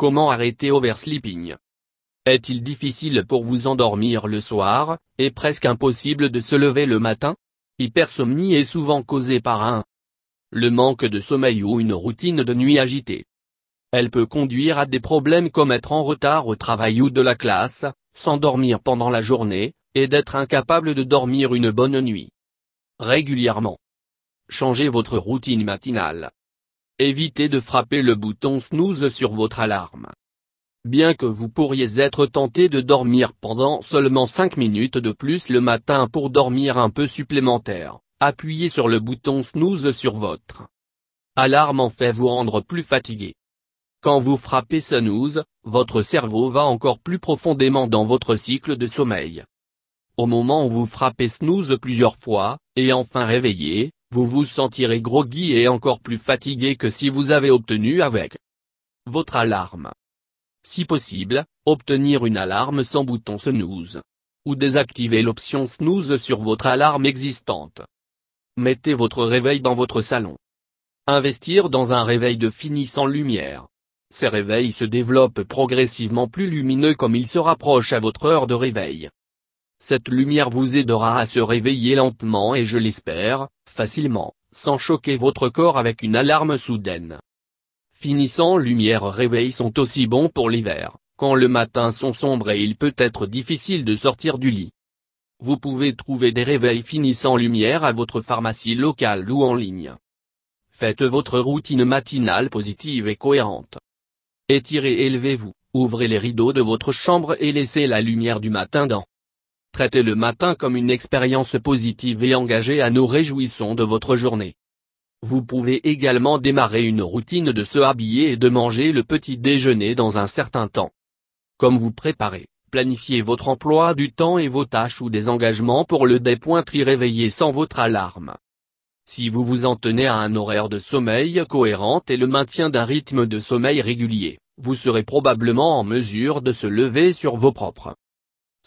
Comment arrêter oversleeping Est-il difficile pour vous endormir le soir, et presque impossible de se lever le matin Hypersomnie est souvent causée par un le manque de sommeil ou une routine de nuit agitée. Elle peut conduire à des problèmes comme être en retard au travail ou de la classe, s'endormir pendant la journée, et d'être incapable de dormir une bonne nuit. Régulièrement. Changez votre routine matinale. Évitez de frapper le bouton snooze sur votre alarme. Bien que vous pourriez être tenté de dormir pendant seulement 5 minutes de plus le matin pour dormir un peu supplémentaire, appuyez sur le bouton snooze sur votre alarme en fait vous rendre plus fatigué. Quand vous frappez snooze, votre cerveau va encore plus profondément dans votre cycle de sommeil. Au moment où vous frappez snooze plusieurs fois, et enfin réveillé, vous vous sentirez groggy et encore plus fatigué que si vous avez obtenu avec votre alarme. Si possible, obtenir une alarme sans bouton snooze. Ou désactiver l'option snooze sur votre alarme existante. Mettez votre réveil dans votre salon. Investir dans un réveil de fini sans lumière. Ces réveils se développent progressivement plus lumineux comme ils se rapprochent à votre heure de réveil. Cette lumière vous aidera à se réveiller lentement et je l'espère, facilement, sans choquer votre corps avec une alarme soudaine. Finissant lumière réveil sont aussi bons pour l'hiver, quand le matin sont sombres et il peut être difficile de sortir du lit. Vous pouvez trouver des réveils finissant lumière à votre pharmacie locale ou en ligne. Faites votre routine matinale positive et cohérente. Étirez et élevez-vous, ouvrez les rideaux de votre chambre et laissez la lumière du matin dans Traitez le matin comme une expérience positive et engagez à nous réjouissons de votre journée. Vous pouvez également démarrer une routine de se habiller et de manger le petit déjeuner dans un certain temps. Comme vous préparez, planifiez votre emploi du temps et vos tâches ou des engagements pour le tri réveillé sans votre alarme. Si vous vous en tenez à un horaire de sommeil cohérent et le maintien d'un rythme de sommeil régulier, vous serez probablement en mesure de se lever sur vos propres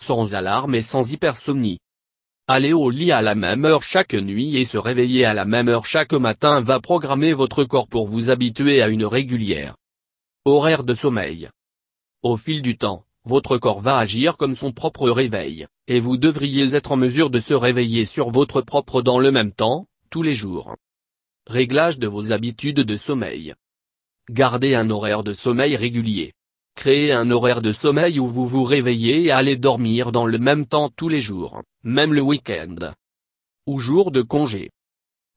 sans alarme et sans hypersomnie. Aller au lit à la même heure chaque nuit et se réveiller à la même heure chaque matin va programmer votre corps pour vous habituer à une régulière. Horaire de sommeil. Au fil du temps, votre corps va agir comme son propre réveil, et vous devriez être en mesure de se réveiller sur votre propre dans le même temps, tous les jours. Réglage de vos habitudes de sommeil. Gardez un horaire de sommeil régulier. Créez un horaire de sommeil où vous vous réveillez et allez dormir dans le même temps tous les jours, même le week-end. Ou jour de congé.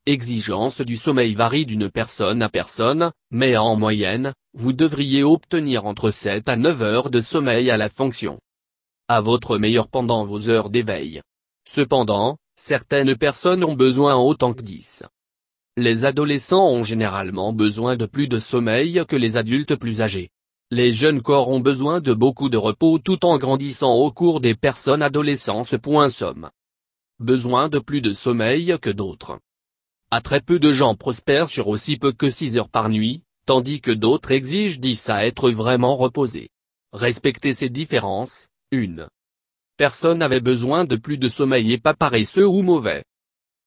Exigence du sommeil varie d'une personne à personne, mais en moyenne, vous devriez obtenir entre 7 à 9 heures de sommeil à la fonction. À votre meilleur pendant vos heures d'éveil. Cependant, certaines personnes ont besoin autant que 10. Les adolescents ont généralement besoin de plus de sommeil que les adultes plus âgés. Les jeunes corps ont besoin de beaucoup de repos tout en grandissant au cours des personnes adolescentes. Somme. Besoin de plus de sommeil que d'autres. À très peu de gens prospèrent sur aussi peu que 6 heures par nuit, tandis que d'autres exigent 10 à être vraiment reposés. Respecter ces différences, une. Personne n'avait besoin de plus de sommeil et pas paresseux ou mauvais.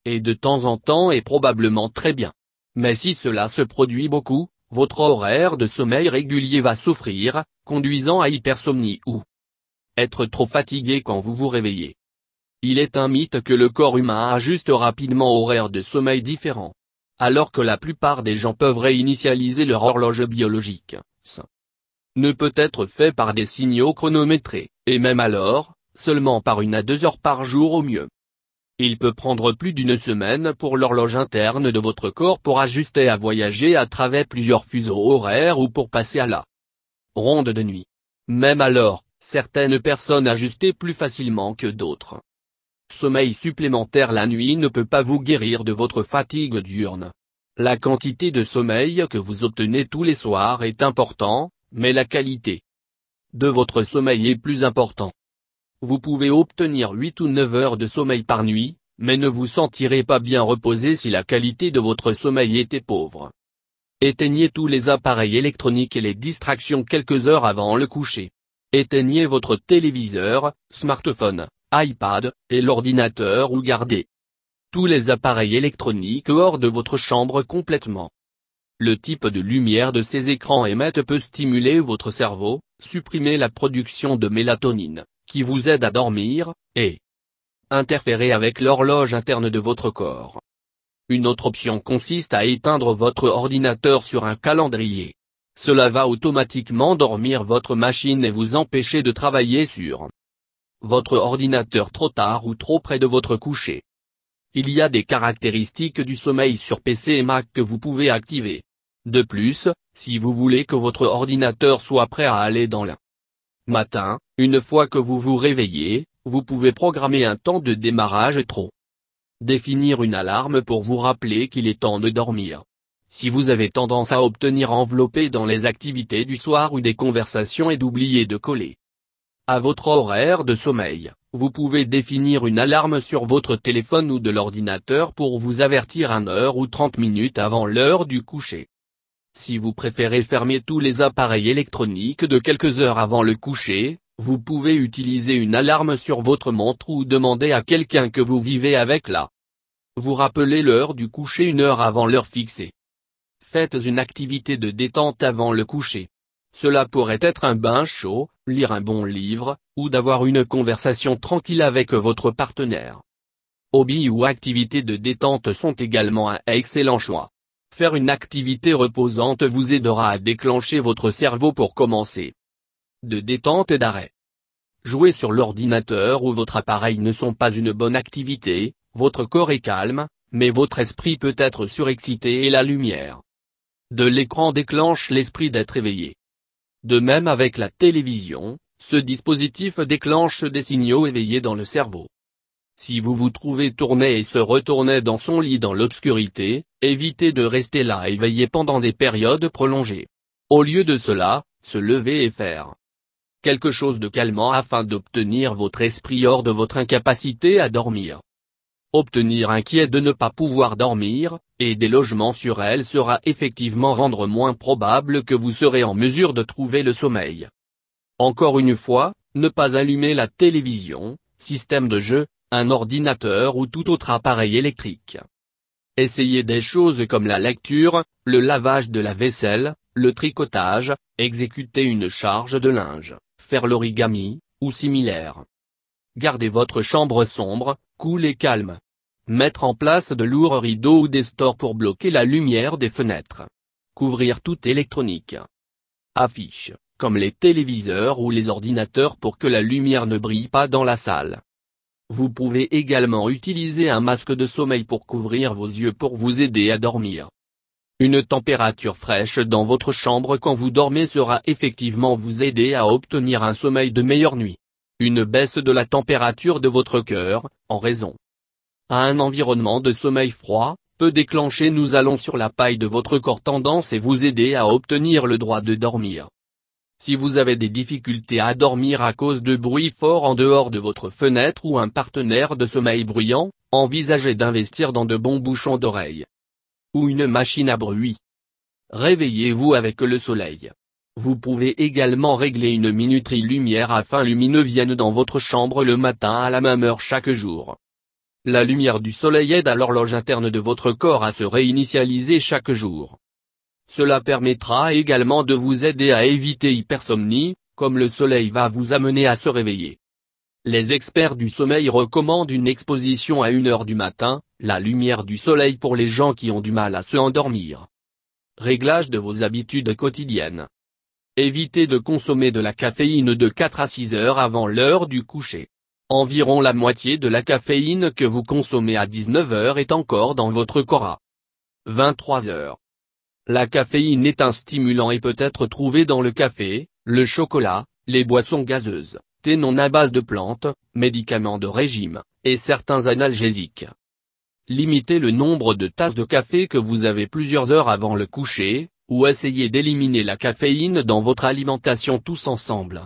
Et de temps en temps et probablement très bien. Mais si cela se produit beaucoup, votre horaire de sommeil régulier va souffrir, conduisant à hypersomnie ou être trop fatigué quand vous vous réveillez. Il est un mythe que le corps humain ajuste rapidement horaire de sommeil différent. Alors que la plupart des gens peuvent réinitialiser leur horloge biologique, ça ne peut être fait par des signaux chronométrés, et même alors, seulement par une à deux heures par jour au mieux. Il peut prendre plus d'une semaine pour l'horloge interne de votre corps pour ajuster à voyager à travers plusieurs fuseaux horaires ou pour passer à la ronde de nuit. Même alors, certaines personnes ajustent plus facilement que d'autres. Sommeil supplémentaire la nuit ne peut pas vous guérir de votre fatigue diurne. La quantité de sommeil que vous obtenez tous les soirs est importante, mais la qualité de votre sommeil est plus importante. Vous pouvez obtenir 8 ou 9 heures de sommeil par nuit, mais ne vous sentirez pas bien reposé si la qualité de votre sommeil était pauvre. Éteignez tous les appareils électroniques et les distractions quelques heures avant le coucher. Éteignez votre téléviseur, smartphone, iPad, et l'ordinateur ou gardez tous les appareils électroniques hors de votre chambre complètement. Le type de lumière de ces écrans émettent peut stimuler votre cerveau, supprimer la production de mélatonine, qui vous aide à dormir, et interférer avec l'horloge interne de votre corps. Une autre option consiste à éteindre votre ordinateur sur un calendrier. Cela va automatiquement dormir votre machine et vous empêcher de travailler sur votre ordinateur trop tard ou trop près de votre coucher. Il y a des caractéristiques du sommeil sur PC et Mac que vous pouvez activer. De plus, si vous voulez que votre ordinateur soit prêt à aller dans le matin, une fois que vous vous réveillez, vous pouvez programmer un temps de démarrage trop. Définir une alarme pour vous rappeler qu'il est temps de dormir. Si vous avez tendance à obtenir enveloppé dans les activités du soir ou des conversations et d'oublier de coller à votre horaire de sommeil, vous pouvez définir une alarme sur votre téléphone ou de l'ordinateur pour vous avertir 1 heure ou 30 minutes avant l'heure du coucher. Si vous préférez fermer tous les appareils électroniques de quelques heures avant le coucher, vous pouvez utiliser une alarme sur votre montre ou demander à quelqu'un que vous vivez avec là. Vous rappelez l'heure du coucher une heure avant l'heure fixée. Faites une activité de détente avant le coucher. Cela pourrait être un bain chaud, lire un bon livre, ou d'avoir une conversation tranquille avec votre partenaire. Hobbies ou activités de détente sont également un excellent choix. Faire une activité reposante vous aidera à déclencher votre cerveau pour commencer de détente et d'arrêt. Jouer sur l'ordinateur ou votre appareil ne sont pas une bonne activité, votre corps est calme, mais votre esprit peut être surexcité et la lumière de l'écran déclenche l'esprit d'être éveillé. De même avec la télévision, ce dispositif déclenche des signaux éveillés dans le cerveau. Si vous vous trouvez tourné et se retourner dans son lit dans l'obscurité, évitez de rester là éveillé pendant des périodes prolongées. Au lieu de cela, se lever et faire quelque chose de calmant afin d'obtenir votre esprit hors de votre incapacité à dormir. Obtenir inquiet de ne pas pouvoir dormir, et des logements sur elle sera effectivement rendre moins probable que vous serez en mesure de trouver le sommeil. Encore une fois, ne pas allumer la télévision, système de jeu, un ordinateur ou tout autre appareil électrique. Essayez des choses comme la lecture, le lavage de la vaisselle, le tricotage, exécuter une charge de linge faire l'origami, ou similaire. Gardez votre chambre sombre, cool et calme. Mettre en place de lourds rideaux ou des stores pour bloquer la lumière des fenêtres. Couvrir toute électronique. Affiche, comme les téléviseurs ou les ordinateurs pour que la lumière ne brille pas dans la salle. Vous pouvez également utiliser un masque de sommeil pour couvrir vos yeux pour vous aider à dormir. Une température fraîche dans votre chambre quand vous dormez sera effectivement vous aider à obtenir un sommeil de meilleure nuit. Une baisse de la température de votre cœur, en raison à un environnement de sommeil froid, peut déclencher nous allons sur la paille de votre corps tendance et vous aider à obtenir le droit de dormir. Si vous avez des difficultés à dormir à cause de bruit fort en dehors de votre fenêtre ou un partenaire de sommeil bruyant, envisagez d'investir dans de bons bouchons d'oreilles ou une machine à bruit. Réveillez-vous avec le soleil. Vous pouvez également régler une minuterie lumière afin lumineux viennent dans votre chambre le matin à la même heure chaque jour. La lumière du soleil aide à l'horloge interne de votre corps à se réinitialiser chaque jour. Cela permettra également de vous aider à éviter hypersomnie, comme le soleil va vous amener à se réveiller. Les experts du sommeil recommandent une exposition à 1 heure du matin, la lumière du soleil pour les gens qui ont du mal à se endormir. Réglage de vos habitudes quotidiennes. Évitez de consommer de la caféine de 4 à 6 heures avant l'heure du coucher. Environ la moitié de la caféine que vous consommez à 19 heures est encore dans votre corps. 23 heures. La caféine est un stimulant et peut être trouvée dans le café, le chocolat, les boissons gazeuses, thé non à base de plantes, médicaments de régime, et certains analgésiques. Limitez le nombre de tasses de café que vous avez plusieurs heures avant le coucher, ou essayez d'éliminer la caféine dans votre alimentation tous ensemble.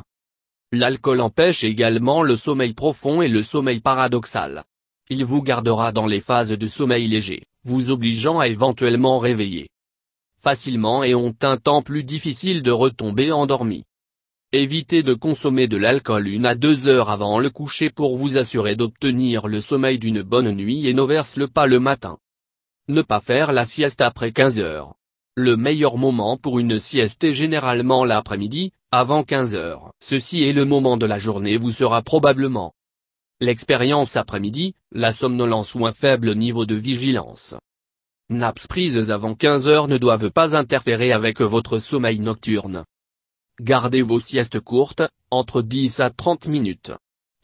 L'alcool empêche également le sommeil profond et le sommeil paradoxal. Il vous gardera dans les phases de sommeil léger, vous obligeant à éventuellement réveiller facilement et ont un temps plus difficile de retomber endormi. Évitez de consommer de l'alcool une à deux heures avant le coucher pour vous assurer d'obtenir le sommeil d'une bonne nuit et verse le pas le matin. Ne pas faire la sieste après 15 heures. Le meilleur moment pour une sieste est généralement l'après-midi, avant 15 heures. Ceci est le moment de la journée vous sera probablement l'expérience après-midi, la somnolence ou un faible niveau de vigilance. Naps prises avant 15 heures ne doivent pas interférer avec votre sommeil nocturne. Gardez vos siestes courtes, entre 10 à 30 minutes.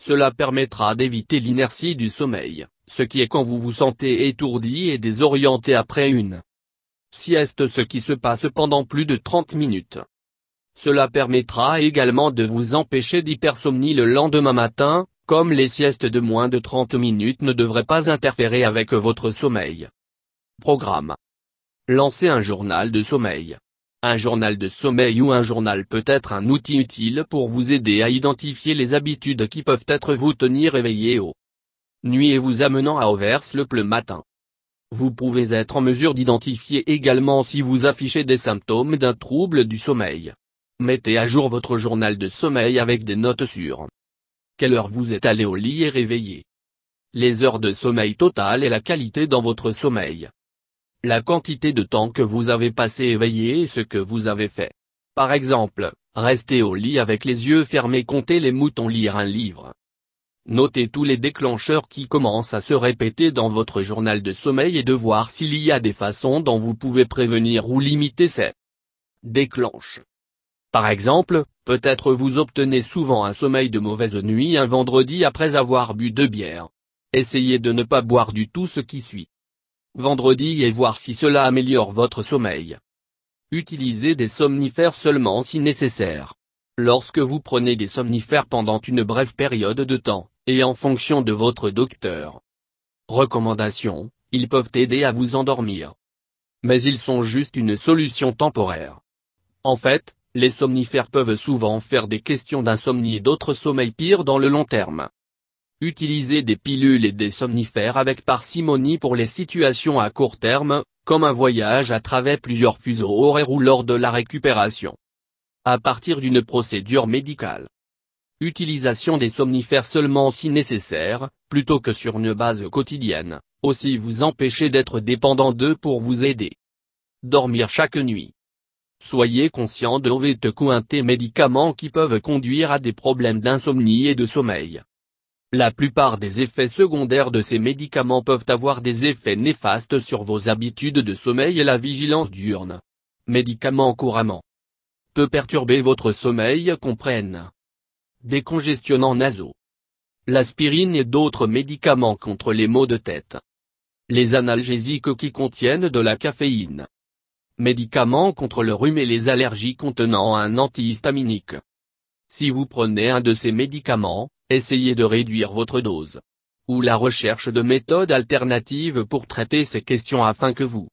Cela permettra d'éviter l'inertie du sommeil, ce qui est quand vous vous sentez étourdi et désorienté après une sieste ce qui se passe pendant plus de 30 minutes. Cela permettra également de vous empêcher d'hypersomnie le lendemain matin, comme les siestes de moins de 30 minutes ne devraient pas interférer avec votre sommeil. Programme. Lancez un journal de sommeil. Un journal de sommeil ou un journal peut être un outil utile pour vous aider à identifier les habitudes qui peuvent être vous tenir éveillé au nuit et vous amenant à auverse le matin. Vous pouvez être en mesure d'identifier également si vous affichez des symptômes d'un trouble du sommeil. Mettez à jour votre journal de sommeil avec des notes sur quelle heure vous êtes allé au lit et réveillé, les heures de sommeil total et la qualité dans votre sommeil la quantité de temps que vous avez passé éveillé et ce que vous avez fait. Par exemple, rester au lit avec les yeux fermés, compter les moutons, lire un livre. Notez tous les déclencheurs qui commencent à se répéter dans votre journal de sommeil et de voir s'il y a des façons dont vous pouvez prévenir ou limiter ces déclenches. Par exemple, peut-être vous obtenez souvent un sommeil de mauvaise nuit un vendredi après avoir bu deux bières. Essayez de ne pas boire du tout ce qui suit vendredi et voir si cela améliore votre sommeil. Utilisez des somnifères seulement si nécessaire. Lorsque vous prenez des somnifères pendant une brève période de temps, et en fonction de votre docteur. Recommandation, ils peuvent aider à vous endormir. Mais ils sont juste une solution temporaire. En fait, les somnifères peuvent souvent faire des questions d'insomnie et d'autres sommeils pires dans le long terme. Utiliser des pilules et des somnifères avec parcimonie pour les situations à court terme, comme un voyage à travers plusieurs fuseaux horaires ou lors de la récupération. À partir d'une procédure médicale. Utilisation des somnifères seulement si nécessaire, plutôt que sur une base quotidienne, aussi vous empêchez d'être dépendant d'eux pour vous aider. Dormir chaque nuit. Soyez conscient de cointer médicaments qui peuvent conduire à des problèmes d'insomnie et de sommeil. La plupart des effets secondaires de ces médicaments peuvent avoir des effets néfastes sur vos habitudes de sommeil et la vigilance diurne. Médicaments couramment. Peut perturber votre sommeil comprennent. Décongestionnants nasaux. L'aspirine et d'autres médicaments contre les maux de tête. Les analgésiques qui contiennent de la caféine. Médicaments contre le rhume et les allergies contenant un antihistaminique. Si vous prenez un de ces médicaments, Essayez de réduire votre dose. Ou la recherche de méthodes alternatives pour traiter ces questions afin que vous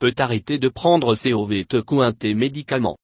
peut arrêter de prendre ces un cointés médicaments.